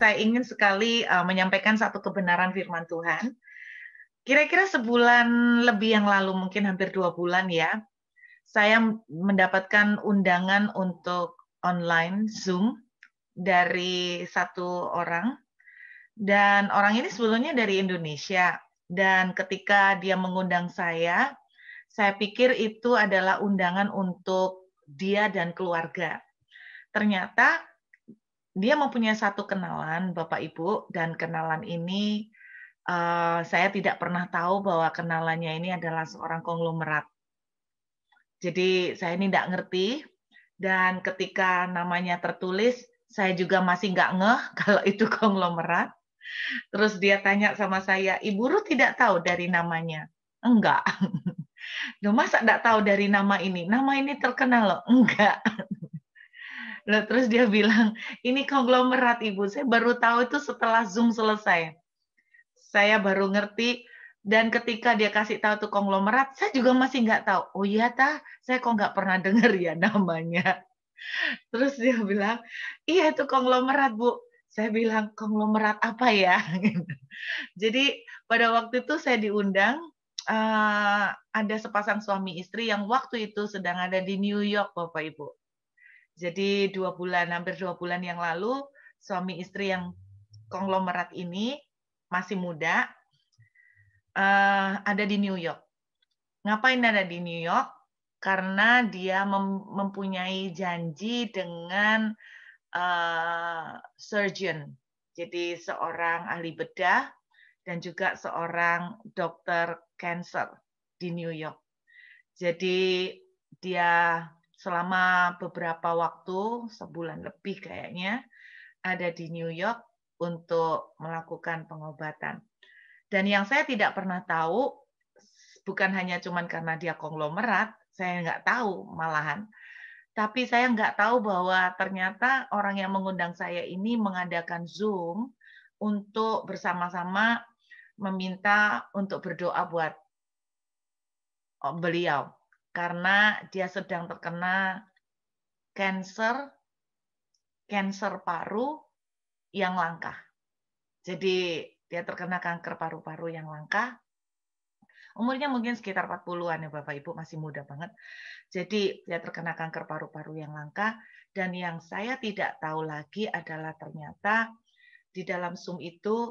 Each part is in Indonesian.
saya ingin sekali uh, menyampaikan satu kebenaran firman Tuhan. Kira-kira sebulan lebih yang lalu, mungkin hampir dua bulan ya, saya mendapatkan undangan untuk online Zoom dari satu orang. Dan orang ini sebelumnya dari Indonesia. Dan ketika dia mengundang saya, saya pikir itu adalah undangan untuk dia dan keluarga. Ternyata dia mempunyai satu kenalan Bapak Ibu dan kenalan ini uh, saya tidak pernah tahu bahwa kenalannya ini adalah seorang konglomerat. Jadi saya ini tidak ngerti dan ketika namanya tertulis saya juga masih nggak ngeh kalau itu konglomerat. Terus dia tanya sama saya, Ibu Ruth tidak tahu dari namanya? Enggak. Loh, masa tidak tahu dari nama ini? Nama ini terkenal loh? Enggak. Lalu terus dia bilang, ini konglomerat ibu. Saya baru tahu itu setelah Zoom selesai. Saya baru ngerti dan ketika dia kasih tahu tuh konglomerat, saya juga masih nggak tahu. Oh iya ta? saya kok nggak pernah dengar ya namanya. Terus dia bilang, iya itu konglomerat bu. Saya bilang konglomerat apa ya? Jadi pada waktu itu saya diundang uh, ada sepasang suami istri yang waktu itu sedang ada di New York, Bapak Ibu. Jadi dua bulan, hampir dua bulan yang lalu, suami istri yang konglomerat ini masih muda, eh, ada di New York. Ngapain ada di New York? Karena dia mempunyai janji dengan eh, surgeon, jadi seorang ahli bedah dan juga seorang dokter cancer di New York. Jadi dia selama beberapa waktu sebulan lebih kayaknya ada di New York untuk melakukan pengobatan. Dan yang saya tidak pernah tahu bukan hanya cuman karena dia konglomerat, saya nggak tahu malahan. Tapi saya nggak tahu bahwa ternyata orang yang mengundang saya ini mengadakan Zoom untuk bersama-sama meminta untuk berdoa buat beliau karena dia sedang terkena cancer, cancer paru yang langka. Jadi dia terkena kanker paru-paru yang langka. Umurnya mungkin sekitar 40-an ya Bapak Ibu, masih muda banget. Jadi dia terkena kanker paru-paru yang langka. Dan yang saya tidak tahu lagi adalah ternyata di dalam Zoom itu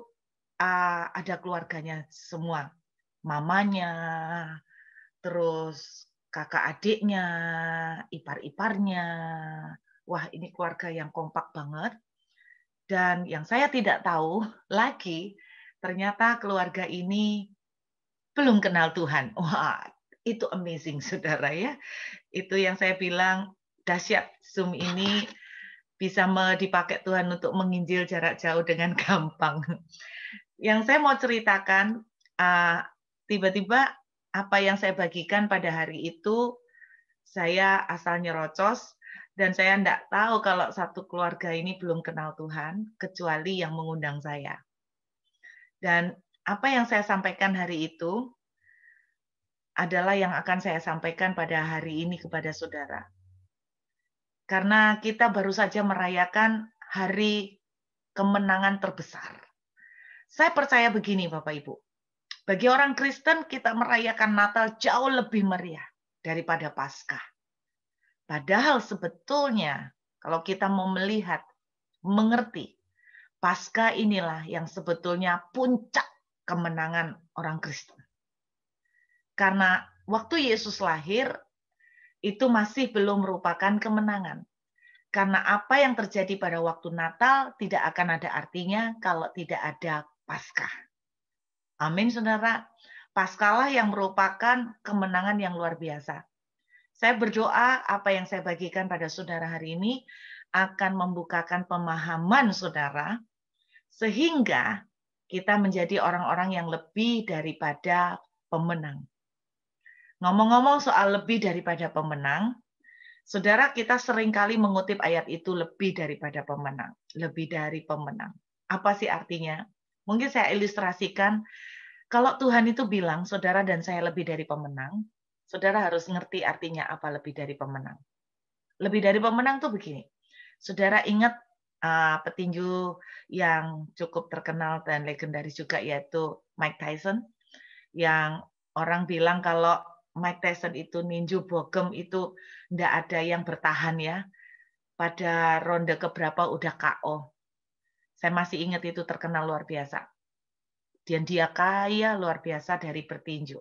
ada keluarganya semua. Mamanya, terus kakak adiknya, ipar-iparnya. Wah, ini keluarga yang kompak banget. Dan yang saya tidak tahu lagi, ternyata keluarga ini belum kenal Tuhan. Wah, itu amazing, saudara ya. Itu yang saya bilang, dahsyat Zoom ini bisa dipakai Tuhan untuk menginjil jarak jauh dengan gampang. Yang saya mau ceritakan, ah, tiba-tiba apa yang saya bagikan pada hari itu saya asal nyerocos dan saya tidak tahu kalau satu keluarga ini belum kenal Tuhan kecuali yang mengundang saya. Dan apa yang saya sampaikan hari itu adalah yang akan saya sampaikan pada hari ini kepada saudara. Karena kita baru saja merayakan hari kemenangan terbesar. Saya percaya begini Bapak Ibu bagi orang Kristen, kita merayakan Natal jauh lebih meriah daripada Paskah. Padahal sebetulnya kalau kita mau melihat, mengerti, Paskah inilah yang sebetulnya puncak kemenangan orang Kristen. Karena waktu Yesus lahir itu masih belum merupakan kemenangan. Karena apa yang terjadi pada waktu Natal tidak akan ada artinya kalau tidak ada Paskah. Amin, saudara. Paskalah yang merupakan kemenangan yang luar biasa. Saya berdoa apa yang saya bagikan pada saudara hari ini akan membukakan pemahaman saudara sehingga kita menjadi orang-orang yang lebih daripada pemenang. Ngomong-ngomong soal lebih daripada pemenang, saudara kita seringkali mengutip ayat itu lebih daripada pemenang, lebih dari pemenang. Apa sih artinya? Mungkin saya ilustrasikan, kalau Tuhan itu bilang, saudara dan saya lebih dari pemenang, saudara harus ngerti artinya apa lebih dari pemenang. Lebih dari pemenang tuh begini, saudara ingat uh, petinju yang cukup terkenal dan legendaris juga yaitu Mike Tyson, yang orang bilang kalau Mike Tyson itu ninju bogem itu ndak ada yang bertahan ya. Pada ronde keberapa udah KO. Saya masih ingat itu terkenal luar biasa. Dan dia kaya luar biasa dari bertinju.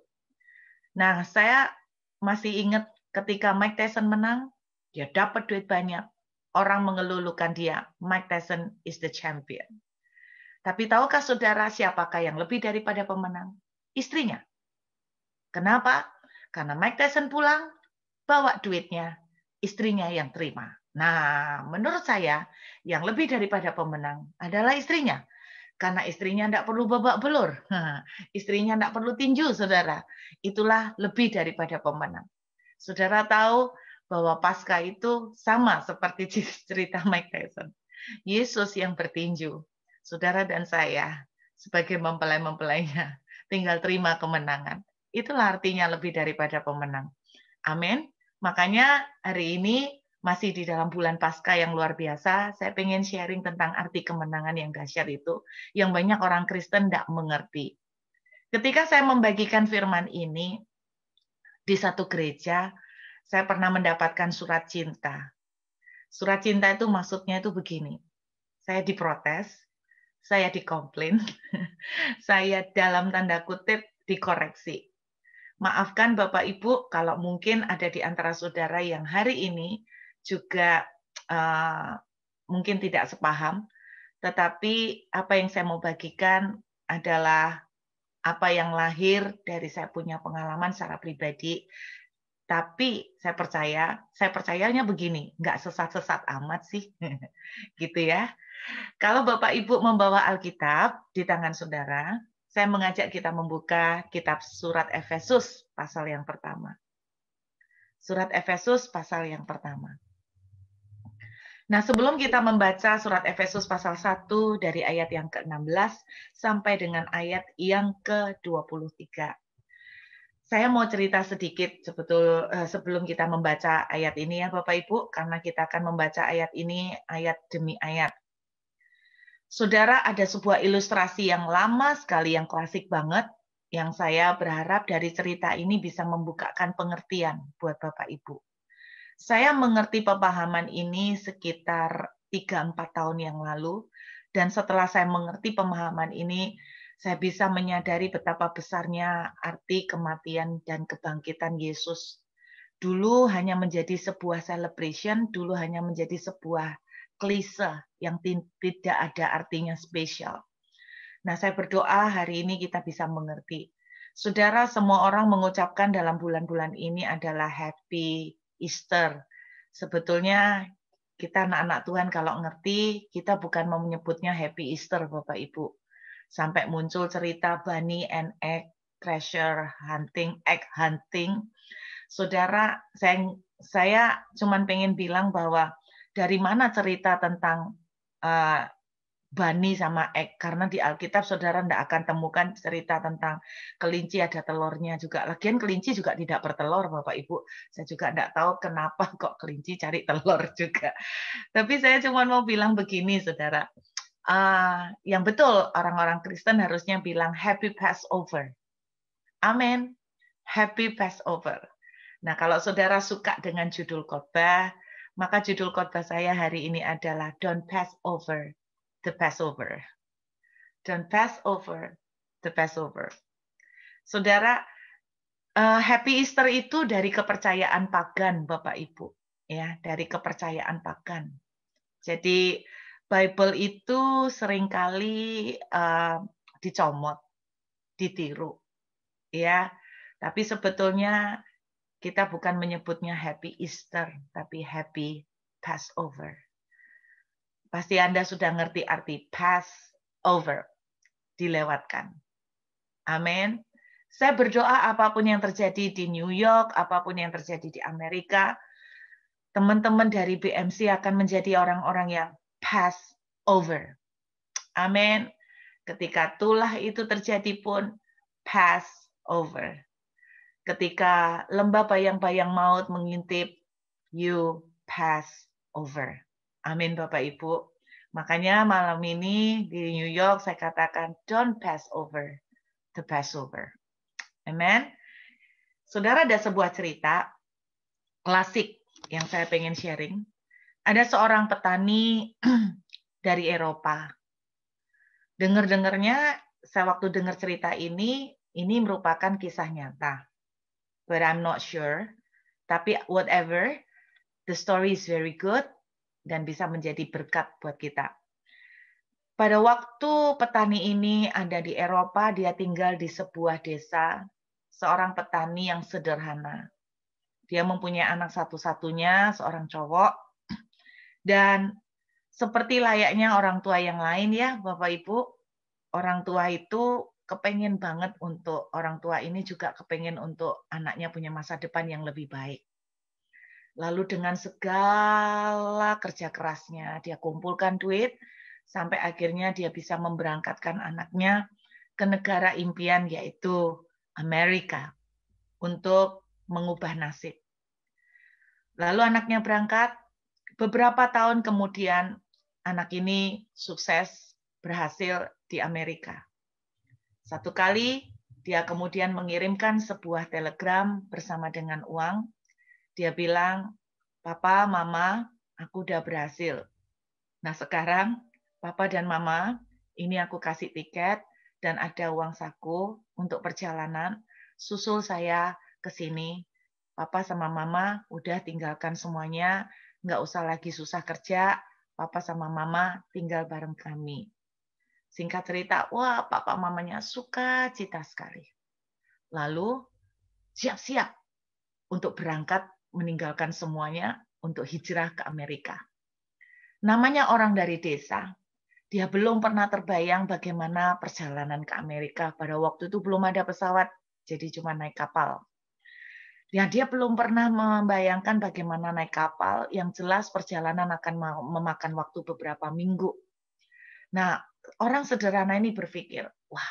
Nah, saya masih ingat ketika Mike Tyson menang, dia dapat duit banyak. Orang mengelulukan dia, Mike Tyson is the champion. Tapi tahukah saudara siapakah yang lebih daripada pemenang? Istrinya. Kenapa? Karena Mike Tyson pulang, bawa duitnya istrinya yang terima. Nah, menurut saya yang lebih daripada pemenang adalah istrinya. Karena istrinya tidak perlu babak belur. istrinya tidak perlu tinju, saudara. Itulah lebih daripada pemenang. Saudara tahu bahwa pasca itu sama seperti cerita Mike Tyson. Yesus yang bertinju. Saudara dan saya sebagai mempelai-mempelainya tinggal terima kemenangan. Itulah artinya lebih daripada pemenang. Amin. Makanya hari ini masih di dalam bulan pasca yang luar biasa, saya pengen sharing tentang arti kemenangan yang dahsyat itu, yang banyak orang Kristen tidak mengerti. Ketika saya membagikan firman ini di satu gereja, saya pernah mendapatkan surat cinta. Surat cinta itu maksudnya itu begini, saya diprotes, saya dikomplain, saya dalam tanda kutip dikoreksi. Maafkan Bapak Ibu kalau mungkin ada di antara saudara yang hari ini juga uh, mungkin tidak sepaham, tetapi apa yang saya mau bagikan adalah apa yang lahir dari saya punya pengalaman secara pribadi. Tapi saya percaya, saya percayanya begini, nggak sesat-sesat amat sih, gitu ya. Kalau Bapak Ibu membawa Alkitab di tangan saudara, saya mengajak kita membuka kitab surat Efesus pasal yang pertama. Surat Efesus pasal yang pertama. Nah, sebelum kita membaca surat Efesus pasal 1 dari ayat yang ke-16 sampai dengan ayat yang ke-23. Saya mau cerita sedikit sebetul eh, sebelum kita membaca ayat ini ya Bapak Ibu karena kita akan membaca ayat ini ayat demi ayat. Saudara, ada sebuah ilustrasi yang lama sekali, yang klasik banget, yang saya berharap dari cerita ini bisa membukakan pengertian buat Bapak Ibu. Saya mengerti pemahaman ini sekitar 3-4 tahun yang lalu, dan setelah saya mengerti pemahaman ini, saya bisa menyadari betapa besarnya arti kematian dan kebangkitan Yesus. Dulu hanya menjadi sebuah celebration, dulu hanya menjadi sebuah klise, yang tidak ada artinya spesial. Nah, saya berdoa hari ini kita bisa mengerti. Saudara, semua orang mengucapkan dalam bulan-bulan ini adalah happy Easter. Sebetulnya kita anak-anak Tuhan kalau ngerti, kita bukan mau menyebutnya happy Easter, Bapak Ibu. Sampai muncul cerita bunny and egg, treasure hunting, egg hunting. Saudara, saya saya cuma pengen bilang bahwa dari mana cerita tentang Eh, Bani sama Ek karena di Alkitab saudara tidak akan temukan cerita tentang kelinci ada telurnya juga. Lagian kelinci juga tidak bertelur Bapak Ibu. Saya juga tidak tahu kenapa kok kelinci cari telur juga. Tapi saya cuma mau bilang begini saudara. Uh, yang betul orang-orang Kristen harusnya bilang Happy Passover. Amin. Happy Passover. Nah kalau saudara suka dengan judul khotbah, maka judul khotbah saya hari ini adalah Don't Pass Over the Passover. Don't Pass Over the Passover. Saudara, eh, Happy Easter itu dari kepercayaan pagan, Bapak Ibu, ya, dari kepercayaan pagan. Jadi Bible itu seringkali uh, dicomot, ditiru, ya. Tapi sebetulnya kita bukan menyebutnya Happy Easter, tapi Happy Passover. Pasti Anda sudah ngerti arti Passover, dilewatkan. Amin. Saya berdoa apapun yang terjadi di New York, apapun yang terjadi di Amerika, teman-teman dari BMC akan menjadi orang-orang yang pass over. Amin. Ketika tulah itu terjadi pun pass over ketika lembah bayang-bayang maut mengintip, you pass over. Amin Bapak Ibu. Makanya malam ini di New York saya katakan don't pass over the Passover. Amen. Saudara ada sebuah cerita klasik yang saya pengen sharing. Ada seorang petani dari Eropa. Dengar-dengarnya, saya waktu dengar cerita ini, ini merupakan kisah nyata but I'm not sure. Tapi whatever, the story is very good dan bisa menjadi berkat buat kita. Pada waktu petani ini ada di Eropa, dia tinggal di sebuah desa, seorang petani yang sederhana. Dia mempunyai anak satu-satunya, seorang cowok. Dan seperti layaknya orang tua yang lain ya, Bapak Ibu, orang tua itu kepengen banget untuk orang tua ini juga kepengen untuk anaknya punya masa depan yang lebih baik. Lalu dengan segala kerja kerasnya dia kumpulkan duit sampai akhirnya dia bisa memberangkatkan anaknya ke negara impian yaitu Amerika untuk mengubah nasib. Lalu anaknya berangkat, beberapa tahun kemudian anak ini sukses berhasil di Amerika satu kali dia kemudian mengirimkan sebuah telegram bersama dengan uang. Dia bilang, Papa, Mama, aku udah berhasil. Nah sekarang, Papa dan Mama, ini aku kasih tiket dan ada uang saku untuk perjalanan. Susul saya ke sini. Papa sama Mama udah tinggalkan semuanya, nggak usah lagi susah kerja. Papa sama Mama tinggal bareng kami. Singkat cerita, wah papa mamanya suka cita sekali. Lalu siap-siap untuk berangkat meninggalkan semuanya untuk hijrah ke Amerika. Namanya orang dari desa, dia belum pernah terbayang bagaimana perjalanan ke Amerika. Pada waktu itu belum ada pesawat, jadi cuma naik kapal. Ya, dia belum pernah membayangkan bagaimana naik kapal. Yang jelas perjalanan akan memakan waktu beberapa minggu. Nah, orang sederhana ini berpikir, wah,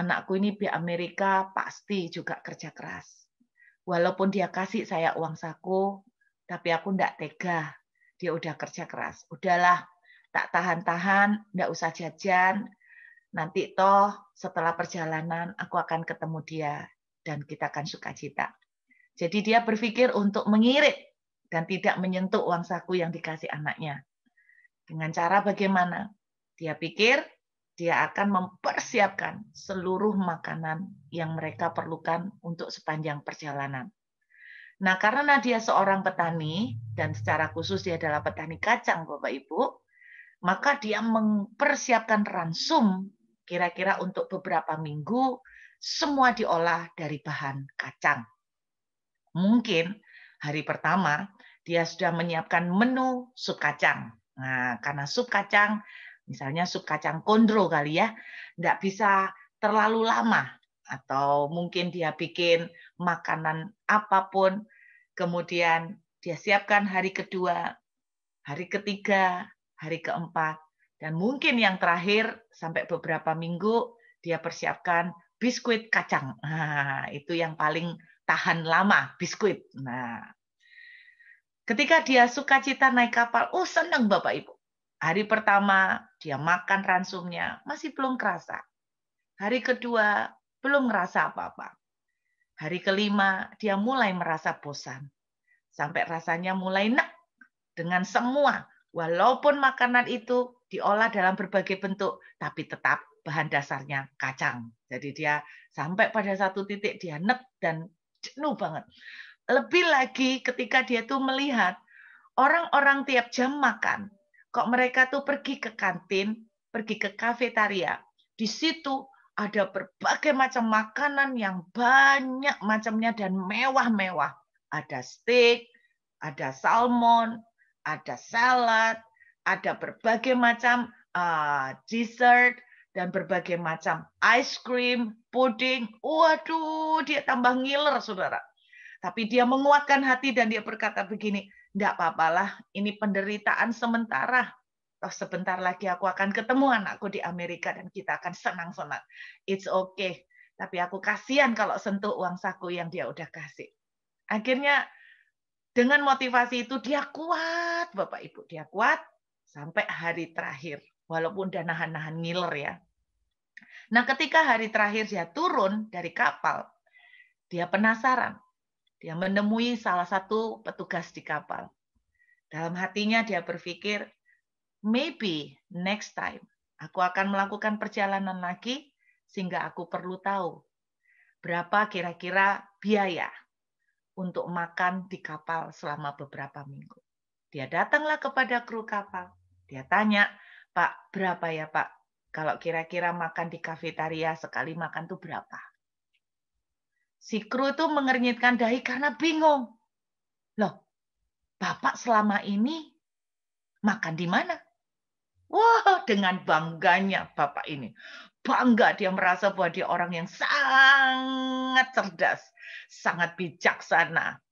anakku ini di Amerika pasti juga kerja keras. Walaupun dia kasih saya uang saku, tapi aku ndak tega. Dia udah kerja keras. Udahlah, tak tahan-tahan, ndak usah jajan. Nanti toh setelah perjalanan aku akan ketemu dia dan kita akan suka cita. Jadi dia berpikir untuk mengirit dan tidak menyentuh uang saku yang dikasih anaknya. Dengan cara bagaimana? Dia pikir dia akan mempersiapkan seluruh makanan yang mereka perlukan untuk sepanjang perjalanan. Nah, karena dia seorang petani dan secara khusus dia adalah petani kacang, Bapak Ibu, maka dia mempersiapkan ransum kira-kira untuk beberapa minggu semua diolah dari bahan kacang. Mungkin hari pertama dia sudah menyiapkan menu sup kacang. Nah, karena sup kacang Misalnya sup kacang kondro kali ya, nggak bisa terlalu lama atau mungkin dia bikin makanan apapun, kemudian dia siapkan hari kedua, hari ketiga, hari keempat, dan mungkin yang terakhir sampai beberapa minggu dia persiapkan biskuit kacang. Nah, itu yang paling tahan lama, biskuit. Nah, ketika dia suka cita naik kapal, oh senang Bapak Ibu. Hari pertama dia makan ransumnya masih belum kerasa. Hari kedua belum ngerasa apa-apa. Hari kelima dia mulai merasa bosan. Sampai rasanya mulai nek dengan semua walaupun makanan itu diolah dalam berbagai bentuk tapi tetap bahan dasarnya kacang. Jadi dia sampai pada satu titik dia nek dan jenuh banget. Lebih lagi ketika dia tuh melihat orang-orang tiap jam makan kok mereka tuh pergi ke kantin, pergi ke kafetaria. Di situ ada berbagai macam makanan yang banyak macamnya dan mewah-mewah. Ada steak, ada salmon, ada salad, ada berbagai macam uh, dessert dan berbagai macam ice cream, puding. Waduh, dia tambah ngiler, saudara. Tapi dia menguatkan hati dan dia berkata begini, Enggak apa-apalah, ini penderitaan sementara. Toh sebentar lagi aku akan ketemu anakku di Amerika dan kita akan senang-senang. It's okay. Tapi aku kasihan kalau sentuh uang saku yang dia udah kasih. Akhirnya dengan motivasi itu dia kuat, Bapak Ibu, dia kuat sampai hari terakhir. Walaupun udah nahan-nahan ngiler ya. Nah ketika hari terakhir dia turun dari kapal, dia penasaran dia menemui salah satu petugas di kapal. Dalam hatinya dia berpikir, maybe next time aku akan melakukan perjalanan lagi sehingga aku perlu tahu berapa kira-kira biaya untuk makan di kapal selama beberapa minggu. Dia datanglah kepada kru kapal. Dia tanya, Pak, berapa ya Pak? Kalau kira-kira makan di kafetaria sekali makan tuh berapa? Si kru itu mengernyitkan dahi karena bingung. Loh, Bapak selama ini makan di mana? Wah, dengan bangganya Bapak ini. Bangga dia merasa bahwa dia orang yang sangat cerdas, sangat bijaksana.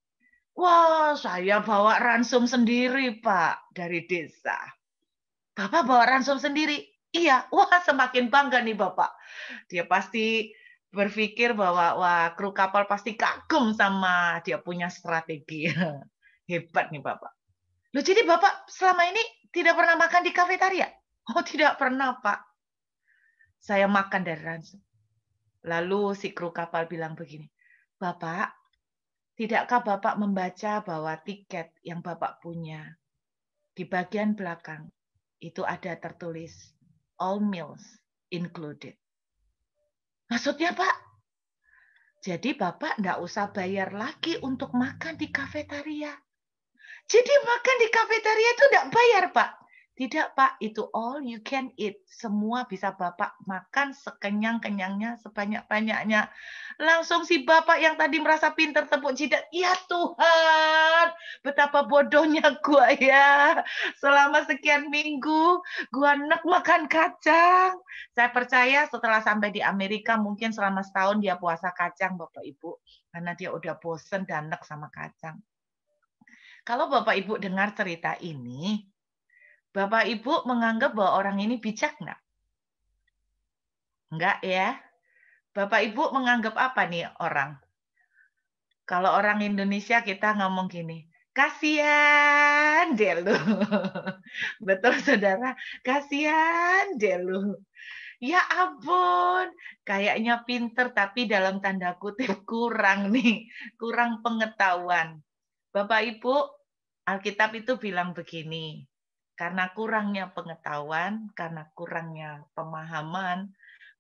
Wah, saya bawa ransum sendiri, Pak, dari desa. Bapak bawa ransum sendiri? Iya, wah semakin bangga nih Bapak. Dia pasti berpikir bahwa wah kru kapal pasti kagum sama dia punya strategi. Hebat nih Bapak. lo jadi Bapak selama ini tidak pernah makan di kafetaria? Oh tidak pernah Pak. Saya makan dari ransom. Lalu si kru kapal bilang begini, Bapak, tidakkah Bapak membaca bahwa tiket yang Bapak punya di bagian belakang itu ada tertulis all meals included. Maksudnya Pak? Jadi Bapak tidak usah bayar lagi untuk makan di kafetaria. Jadi makan di kafetaria itu tidak bayar Pak. Tidak, Pak, itu all you can eat. Semua bisa Bapak makan sekenyang-kenyangnya, sebanyak-banyaknya. Langsung si Bapak yang tadi merasa pinter tepuk jidat. Ya Tuhan, betapa bodohnya gua ya. Selama sekian minggu, gua nek makan kacang. Saya percaya setelah sampai di Amerika, mungkin selama setahun dia puasa kacang, Bapak Ibu. Karena dia udah bosen dan nek sama kacang. Kalau Bapak Ibu dengar cerita ini, Bapak Ibu menganggap bahwa orang ini bijak nggak? Enggak ya. Bapak Ibu menganggap apa nih orang? Kalau orang Indonesia kita ngomong gini, kasihan deh Betul saudara, kasihan deh Ya ampun, kayaknya pinter tapi dalam tanda kutip kurang nih, kurang pengetahuan. Bapak Ibu, Alkitab itu bilang begini, karena kurangnya pengetahuan, karena kurangnya pemahaman,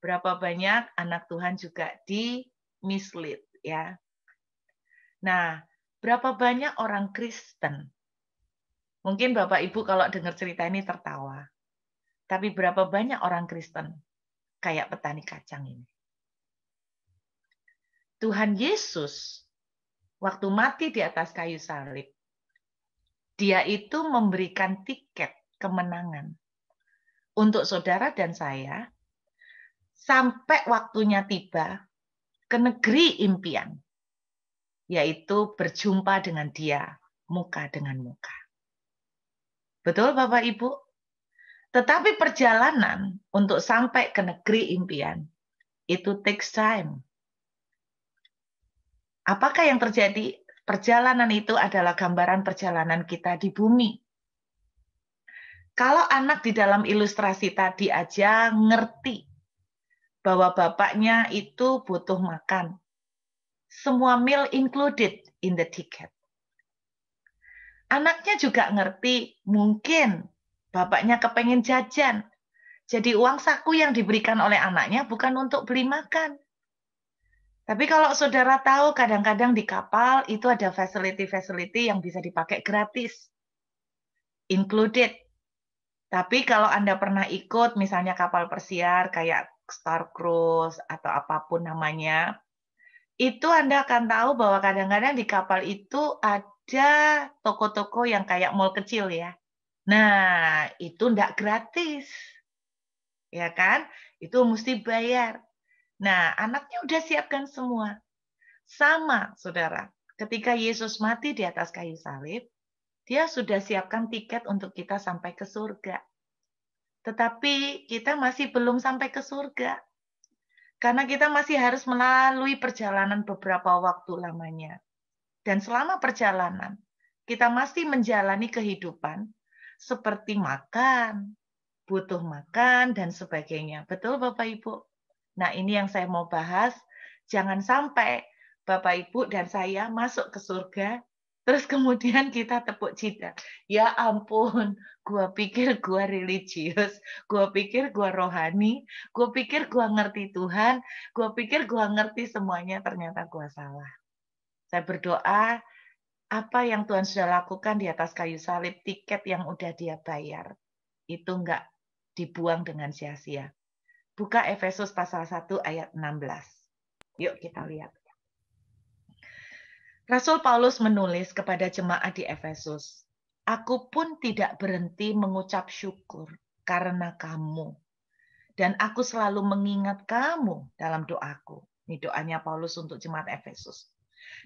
berapa banyak anak Tuhan juga di mislead ya. Nah, berapa banyak orang Kristen? Mungkin Bapak Ibu kalau dengar cerita ini tertawa. Tapi berapa banyak orang Kristen kayak petani kacang ini? Tuhan Yesus waktu mati di atas kayu salib dia itu memberikan tiket kemenangan untuk saudara dan saya sampai waktunya tiba ke negeri impian, yaitu berjumpa dengan Dia muka dengan muka. Betul, Bapak Ibu? Tetapi perjalanan untuk sampai ke negeri impian itu takes time. Apakah yang terjadi? Perjalanan itu adalah gambaran perjalanan kita di bumi. Kalau anak di dalam ilustrasi tadi aja ngerti bahwa bapaknya itu butuh makan. Semua meal included in the ticket. Anaknya juga ngerti mungkin bapaknya kepengen jajan. Jadi uang saku yang diberikan oleh anaknya bukan untuk beli makan, tapi kalau saudara tahu kadang-kadang di kapal itu ada facility-facility yang bisa dipakai gratis. Included. Tapi kalau Anda pernah ikut misalnya kapal persiar kayak Star Cruise atau apapun namanya, itu Anda akan tahu bahwa kadang-kadang di kapal itu ada toko-toko yang kayak mall kecil ya. Nah, itu tidak gratis. Ya kan? Itu mesti bayar. Nah, anaknya udah siapkan semua. Sama, saudara. Ketika Yesus mati di atas kayu salib, dia sudah siapkan tiket untuk kita sampai ke surga. Tetapi kita masih belum sampai ke surga. Karena kita masih harus melalui perjalanan beberapa waktu lamanya. Dan selama perjalanan, kita masih menjalani kehidupan seperti makan, butuh makan, dan sebagainya. Betul Bapak Ibu? Nah, ini yang saya mau bahas. Jangan sampai Bapak Ibu dan saya masuk ke surga, terus kemudian kita tepuk cita. Ya ampun, gua pikir gua religius, gua pikir gua rohani, gua pikir gua ngerti Tuhan, gua pikir gua ngerti semuanya, ternyata gua salah. Saya berdoa apa yang Tuhan sudah lakukan di atas kayu salib, tiket yang udah dia bayar, itu enggak dibuang dengan sia-sia. Buka Efesus pasal 1 ayat 16. Yuk kita lihat. Rasul Paulus menulis kepada jemaat di Efesus, Aku pun tidak berhenti mengucap syukur karena kamu. Dan aku selalu mengingat kamu dalam doaku. Ini doanya Paulus untuk jemaat Efesus.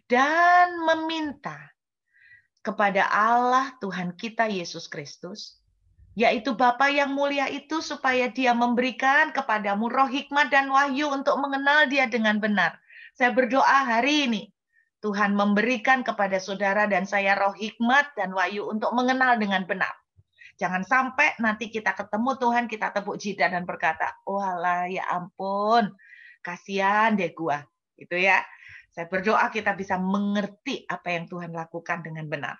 Dan meminta kepada Allah Tuhan kita Yesus Kristus yaitu Bapa yang mulia itu supaya dia memberikan kepadamu roh hikmat dan wahyu untuk mengenal dia dengan benar. Saya berdoa hari ini, Tuhan memberikan kepada saudara dan saya roh hikmat dan wahyu untuk mengenal dengan benar. Jangan sampai nanti kita ketemu Tuhan, kita tepuk jidat dan berkata, walah oh ya ampun, kasihan deh gua. Itu ya. Saya berdoa kita bisa mengerti apa yang Tuhan lakukan dengan benar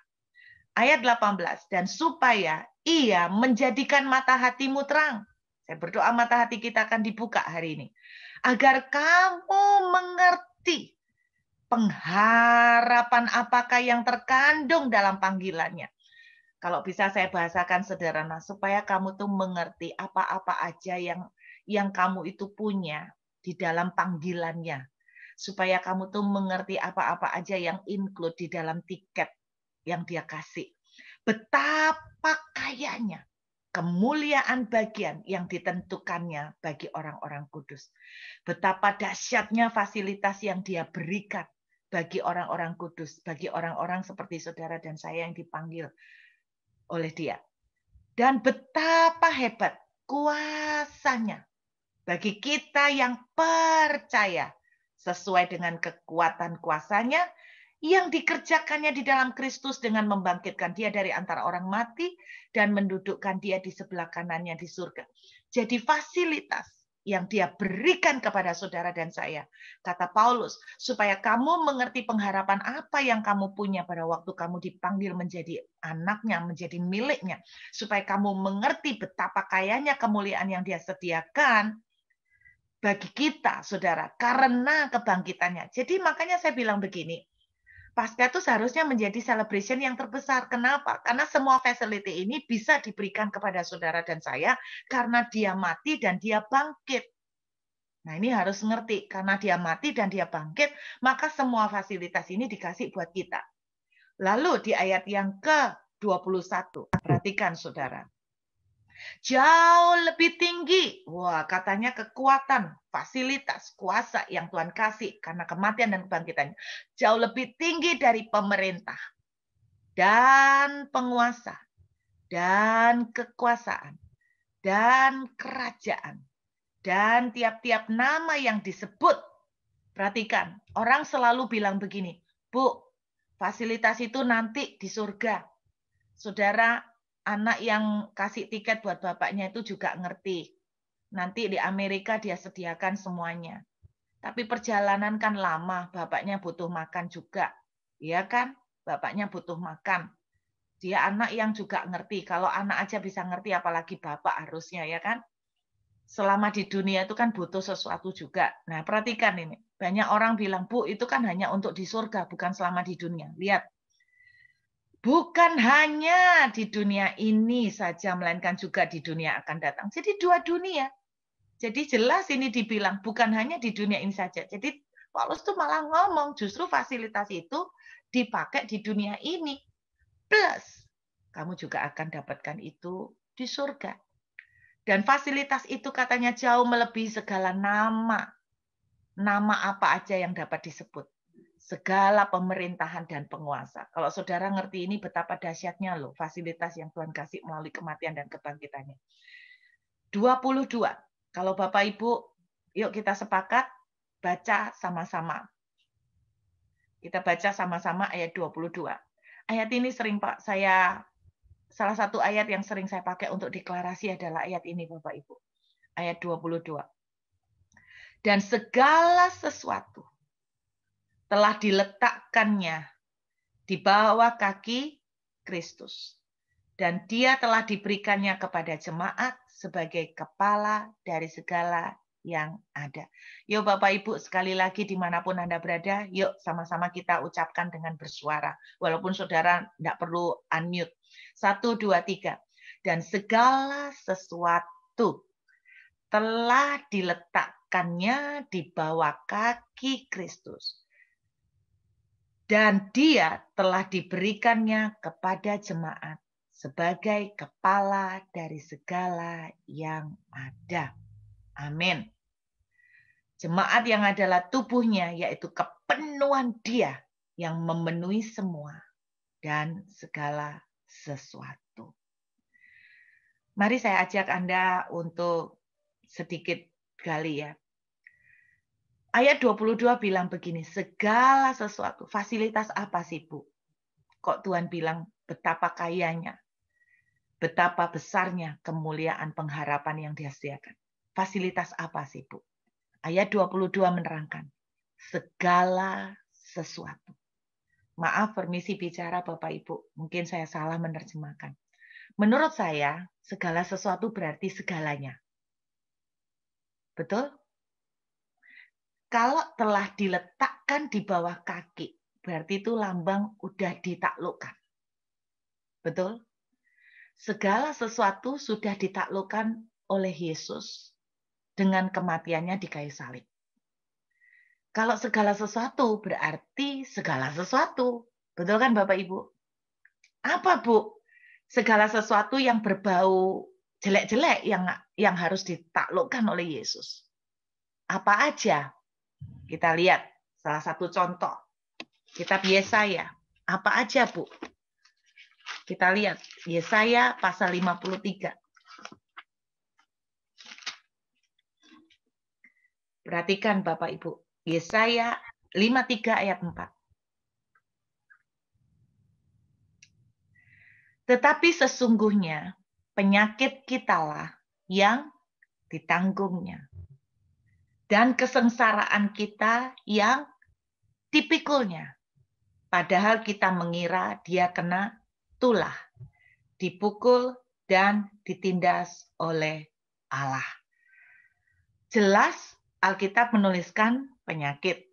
ayat 18 dan supaya ia menjadikan mata hatimu terang. Saya berdoa mata hati kita akan dibuka hari ini agar kamu mengerti pengharapan apakah yang terkandung dalam panggilannya. Kalau bisa saya bahasakan sederhana supaya kamu tuh mengerti apa-apa aja yang yang kamu itu punya di dalam panggilannya. Supaya kamu tuh mengerti apa-apa aja yang include di dalam tiket yang dia kasih. Betapa kayanya kemuliaan bagian yang ditentukannya bagi orang-orang kudus. Betapa dahsyatnya fasilitas yang dia berikan bagi orang-orang kudus, bagi orang-orang seperti saudara dan saya yang dipanggil oleh dia. Dan betapa hebat kuasanya bagi kita yang percaya sesuai dengan kekuatan kuasanya yang dikerjakannya di dalam Kristus dengan membangkitkan dia dari antara orang mati dan mendudukkan dia di sebelah kanannya di surga. Jadi fasilitas yang dia berikan kepada saudara dan saya. Kata Paulus, supaya kamu mengerti pengharapan apa yang kamu punya pada waktu kamu dipanggil menjadi anaknya, menjadi miliknya. Supaya kamu mengerti betapa kayanya kemuliaan yang dia sediakan bagi kita, saudara, karena kebangkitannya. Jadi makanya saya bilang begini, pasca itu seharusnya menjadi celebration yang terbesar. Kenapa? Karena semua facility ini bisa diberikan kepada saudara dan saya karena dia mati dan dia bangkit. Nah ini harus ngerti, karena dia mati dan dia bangkit, maka semua fasilitas ini dikasih buat kita. Lalu di ayat yang ke-21, perhatikan saudara jauh lebih tinggi. Wah, katanya kekuatan, fasilitas, kuasa yang Tuhan kasih karena kematian dan kebangkitannya jauh lebih tinggi dari pemerintah dan penguasa dan kekuasaan dan kerajaan dan tiap-tiap nama yang disebut. Perhatikan, orang selalu bilang begini, "Bu, fasilitas itu nanti di surga." Saudara, anak yang kasih tiket buat bapaknya itu juga ngerti. Nanti di Amerika dia sediakan semuanya. Tapi perjalanan kan lama, bapaknya butuh makan juga. Iya kan? Bapaknya butuh makan. Dia anak yang juga ngerti. Kalau anak aja bisa ngerti, apalagi bapak harusnya, ya kan? Selama di dunia itu kan butuh sesuatu juga. Nah, perhatikan ini. Banyak orang bilang, Bu, itu kan hanya untuk di surga, bukan selama di dunia. Lihat, bukan hanya di dunia ini saja, melainkan juga di dunia akan datang. Jadi dua dunia. Jadi jelas ini dibilang bukan hanya di dunia ini saja. Jadi Paulus itu malah ngomong justru fasilitas itu dipakai di dunia ini. Plus kamu juga akan dapatkan itu di surga. Dan fasilitas itu katanya jauh melebihi segala nama. Nama apa aja yang dapat disebut segala pemerintahan dan penguasa. Kalau saudara ngerti ini betapa dahsyatnya loh fasilitas yang Tuhan kasih melalui kematian dan kebangkitannya. 22. Kalau Bapak Ibu, yuk kita sepakat baca sama-sama. Kita baca sama-sama ayat 22. Ayat ini sering Pak saya salah satu ayat yang sering saya pakai untuk deklarasi adalah ayat ini Bapak Ibu. Ayat 22 dan segala sesuatu telah diletakkannya di bawah kaki Kristus dan dia telah diberikannya kepada jemaat sebagai kepala dari segala yang ada. Yuk Bapak Ibu sekali lagi dimanapun Anda berada, yuk sama-sama kita ucapkan dengan bersuara. Walaupun saudara tidak perlu unmute. Satu, dua, tiga. Dan segala sesuatu telah diletakkannya di bawah kaki Kristus dan dia telah diberikannya kepada jemaat sebagai kepala dari segala yang ada. Amin. Jemaat yang adalah tubuhnya yaitu kepenuhan dia yang memenuhi semua dan segala sesuatu. Mari saya ajak Anda untuk sedikit gali ya Ayat 22 bilang begini, segala sesuatu, fasilitas apa sih Bu? Kok Tuhan bilang betapa kayanya, betapa besarnya kemuliaan pengharapan yang dihasilkan. Fasilitas apa sih Bu? Ayat 22 menerangkan, segala sesuatu. Maaf, permisi bicara Bapak Ibu, mungkin saya salah menerjemahkan. Menurut saya, segala sesuatu berarti segalanya. Betul? Kalau telah diletakkan di bawah kaki, berarti itu lambang udah ditaklukkan. Betul? Segala sesuatu sudah ditaklukkan oleh Yesus dengan kematiannya di kayu salib. Kalau segala sesuatu berarti segala sesuatu. Betul kan Bapak Ibu? Apa Bu? Segala sesuatu yang berbau jelek-jelek yang yang harus ditaklukkan oleh Yesus. Apa aja? Kita lihat salah satu contoh. Kitab Yesaya. Apa aja, Bu? Kita lihat Yesaya pasal 53. Perhatikan Bapak Ibu. Yesaya 53 ayat 4. Tetapi sesungguhnya penyakit kitalah yang ditanggungnya dan kesengsaraan kita yang tipikalnya, Padahal kita mengira dia kena tulah, dipukul dan ditindas oleh Allah. Jelas Alkitab menuliskan penyakit.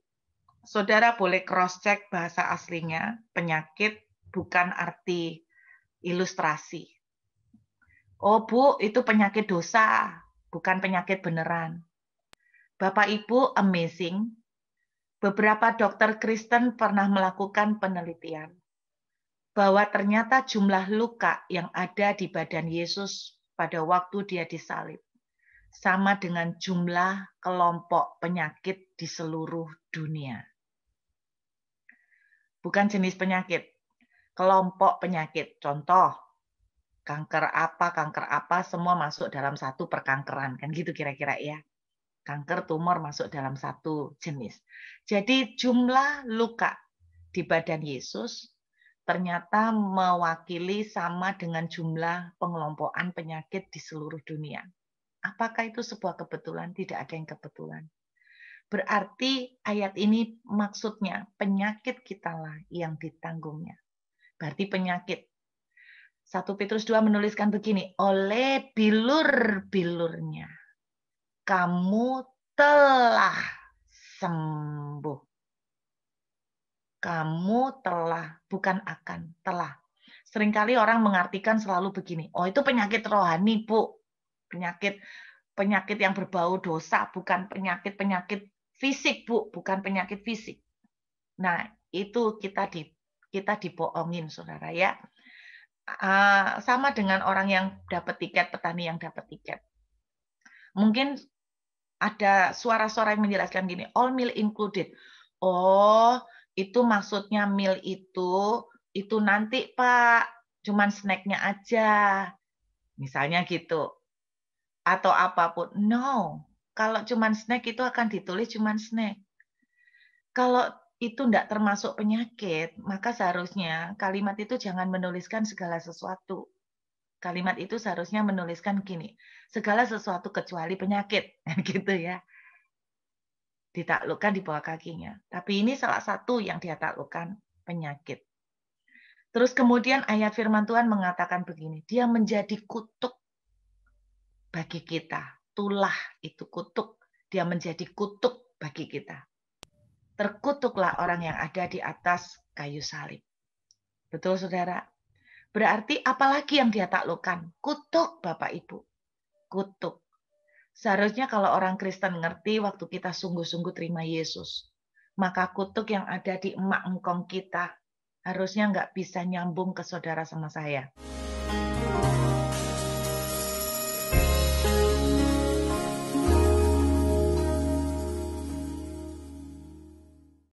Saudara boleh cross-check bahasa aslinya, penyakit bukan arti ilustrasi. Oh bu, itu penyakit dosa, bukan penyakit beneran. Bapak Ibu amazing. Beberapa dokter Kristen pernah melakukan penelitian bahwa ternyata jumlah luka yang ada di badan Yesus pada waktu dia disalib sama dengan jumlah kelompok penyakit di seluruh dunia. Bukan jenis penyakit, kelompok penyakit. Contoh, kanker apa, kanker apa, semua masuk dalam satu perkankeran. Kan gitu kira-kira ya kanker tumor masuk dalam satu jenis. Jadi jumlah luka di badan Yesus ternyata mewakili sama dengan jumlah pengelompokan penyakit di seluruh dunia. Apakah itu sebuah kebetulan? Tidak ada yang kebetulan. Berarti ayat ini maksudnya penyakit kitalah yang ditanggungnya. Berarti penyakit. 1 Petrus 2 menuliskan begini, oleh bilur-bilurnya kamu telah sembuh. Kamu telah, bukan akan, telah. Seringkali orang mengartikan selalu begini, oh itu penyakit rohani, Bu. Penyakit penyakit yang berbau dosa, bukan penyakit-penyakit fisik, Bu, bukan penyakit fisik. Nah, itu kita di kita dibohongin, Saudara ya. Uh, sama dengan orang yang dapat tiket, petani yang dapat tiket mungkin ada suara-suara yang menjelaskan gini, all meal included. Oh, itu maksudnya meal itu, itu nanti Pak, cuman snacknya aja. Misalnya gitu. Atau apapun. No, kalau cuman snack itu akan ditulis cuman snack. Kalau itu tidak termasuk penyakit, maka seharusnya kalimat itu jangan menuliskan segala sesuatu. Kalimat itu seharusnya menuliskan gini, segala sesuatu kecuali penyakit, kan gitu ya. Ditaklukkan di bawah kakinya. Tapi ini salah satu yang dia taklukkan, penyakit. Terus kemudian ayat firman Tuhan mengatakan begini, dia menjadi kutuk bagi kita. Tulah itu kutuk. Dia menjadi kutuk bagi kita. Terkutuklah orang yang ada di atas kayu salib. Betul, saudara? Berarti apalagi yang dia taklukan Kutuk, Bapak Ibu. Kutuk. Seharusnya kalau orang Kristen ngerti waktu kita sungguh-sungguh terima Yesus, maka kutuk yang ada di emak engkong kita harusnya nggak bisa nyambung ke saudara sama saya.